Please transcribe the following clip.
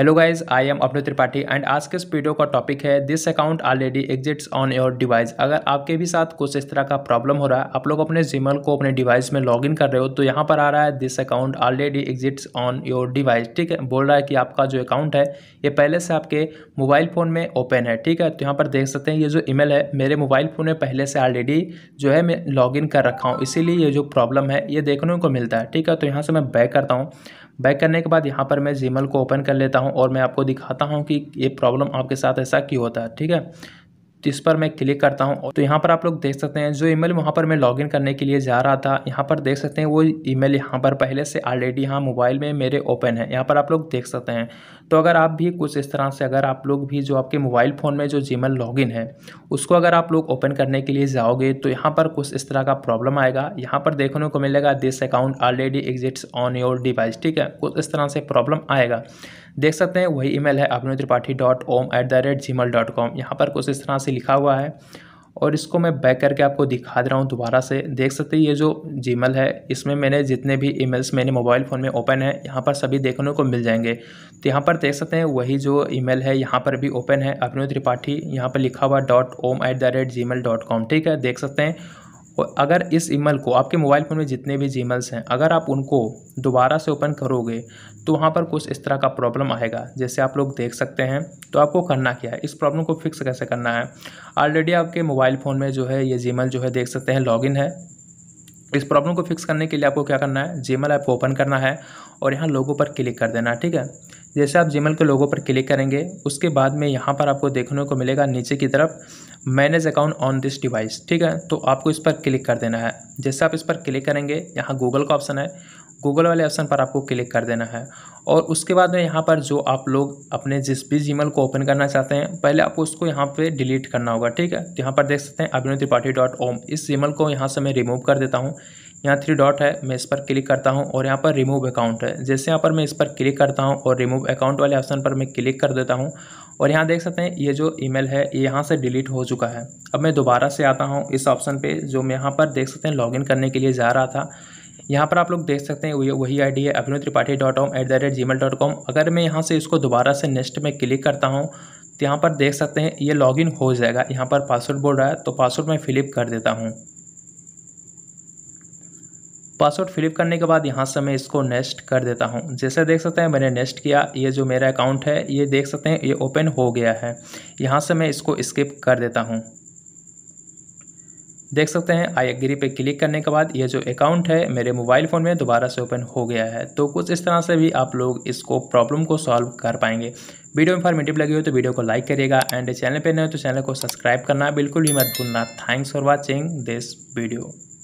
hello guys I am अपने Tripathi and आज के इस वीडियो का टॉपिक है this account already exists on your device अगर आपके भी साथ कुछ इस तरह का प्रॉब्लम हो रहा है आप लोग अपने जीमेल को अपने डिवाइस में लॉगिन कर रहे हो तो यहाँ पर आ रहा है this account already exists on your device ठीक है बोल रहा है कि आपका जो अकाउंट है ये पहले से आपके मोबाइल फ़ोन में ओपन है ठीक है तो यहाँ पर देख सकते हैं ये जो ईमेल है मेरे मोबाइल फ़ोन में पहले से ऑलरेडी जो है मैं लॉगिन कर रखा हूँ इसीलिए ये जो प्रॉब्लम है ये देखने को मिलता है ठीक है तो यहाँ से मैं बैक करता हूँ बैक करने के बाद यहाँ पर मैं जीमेल को ओपन कर लेता हूँ और मैं आपको दिखाता हूँ कि ये प्रॉब्लम आपके साथ ऐसा क्यों होता है ठीक है तो इस पर मैं क्लिक करता हूँ तो यहाँ पर आप लोग देख सकते हैं जो ईमेल वहाँ पर मैं लॉगिन करने के लिए जा रहा था यहाँ पर देख सकते हैं वो ईमेल यहाँ पर पहले से ऑलरेडी यहाँ मोबाइल में मेरे ओपन है यहाँ पर आप लोग देख सकते हैं तो अगर आप भी कुछ इस तरह से अगर आप लोग भी जो आपके मोबाइल फ़ोन में जो जीमेल लॉगिन है उसको अगर आप लोग ओपन करने के लिए जाओगे तो यहाँ पर कुछ इस तरह का प्रॉब्लम आएगा यहाँ पर देखने को मिलेगा this account already exists on your device ठीक है कुछ इस तरह से प्रॉब्लम आएगा देख सकते हैं वही ईमेल है Abhinav Tripathi dot Om at the rate Gmail dot com यहाँ पर कुछ इस तरह से लिखा हुआ है और इसको मैं बैक करके आपको दिखा दे रहा हूँ दोबारा से देख सकते हैं ये जो मेल है इसमें मैंने जितने भी मेल्स मैंने मोबाइल फ़ोन में ओपन है यहाँ पर सभी देखने को मिल जाएंगे तो यहाँ पर देख सकते हैं वही जो मेल है यहाँ पर भी ओपन है अभिनव त्रिपाठी यहाँ पर लिखा हुआ dot Om at the rate Gmail dot com ठीक है देख सकते हैं और अगर इस ईमेल को आपके मोबाइल फ़ोन में जितने भी जी हैं अगर आप उनको दोबारा से ओपन करोगे तो वहाँ पर कुछ इस तरह का प्रॉब्लम आएगा जैसे आप लोग देख सकते हैं तो आपको करना क्या है इस प्रॉब्लम को फिक्स कैसे करना है ऑलरेडी आपके मोबाइल फ़ोन में जो है ये जी जो है देख सकते हैं लॉग है इस प्रॉब्लम को फिक्स करने के लिए आपको क्या करना है जीमेल ऐप ओपन करना है और यहाँ लोगों पर क्लिक कर देना है ठीक है जैसे आप जीमेल के लोगों पर क्लिक करेंगे उसके बाद में यहाँ पर आपको देखने को मिलेगा नीचे की तरफ manage account on this device ठीक है तो आपको इस पर क्लिक कर देना है जैसे आप इस पर क्लिक करेंगे यहाँ गूगल का ऑप्शन है गूगल वाले ऑप्शन पर आपको क्लिक कर देना है और उसके बाद में यहाँ पर जो आप लोग अपने जिस भी जीमेल को ओपन करना चाहते हैं पहले आपको उसको यहाँ पे डिलीट करना होगा ठीक है यहाँ पर देख सकते हैं अभिनव त्रिपाठी डॉट ओम इस जीमेल को यहाँ से मैं रिमूव कर देता हूँ यहाँ थ्री डॉट है मैं इस पर क्लिक करता हूँ और यहाँ पर रिमूव अकाउंट है जैसे यहाँ पर मैं इस पर क्लिक करता हूँ और रिमूव अकाउंट वाले ऑप्शन पर मैं क्लिक कर देता हूँ और यहाँ देख सकते हैं ये जो ईमेल है ये यहाँ से डिलीट हो चुका है अब मैं दोबारा से आता हूँ इस ऑप्शन पे जो मैं यहाँ पर देख सकते हैं लॉगिन करने के लिए जा रहा था यहाँ पर आप लोग देख सकते हैं वही आईडी है Abhinav Tripathi dot com at the rate Gmail dot com अगर मैं यहाँ से इसको दोबारा से नेक्स्ट में क्लिक करता हूँ तो यहाँ पर देख सकते हैं ये लॉगिन हो जाएगा यहाँ पर पासवर्ड बोल रहा है तो पासवर्ड मैं फिलिप कर देता हूँ पासवर्ड फिलिप करने के बाद यहाँ से मैं इसको नेक्स्ट कर देता हूँ जैसे देख सकते हैं मैंने नेक्स्ट किया ये जो मेरा अकाउंट है ये देख सकते हैं ये ओपन हो गया है यहाँ से मैं इसको स्किप कर देता हूँ देख सकते हैं आई एग्री पे क्लिक करने के बाद ये जो अकाउंट है मेरे मोबाइल फ़ोन में दोबारा से ओपन हो गया है तो कुछ इस तरह से भी आप लोग इसको प्रॉब्लम को सॉल्व कर पाएंगे वीडियो इन्फॉर्मेटिव लगी हो तो वीडियो को लाइक करिएगा एंड चैनल पर नहीं हो तो चैनल को सब्सक्राइब करना बिल्कुल भी मत भूलना thanks for watching this video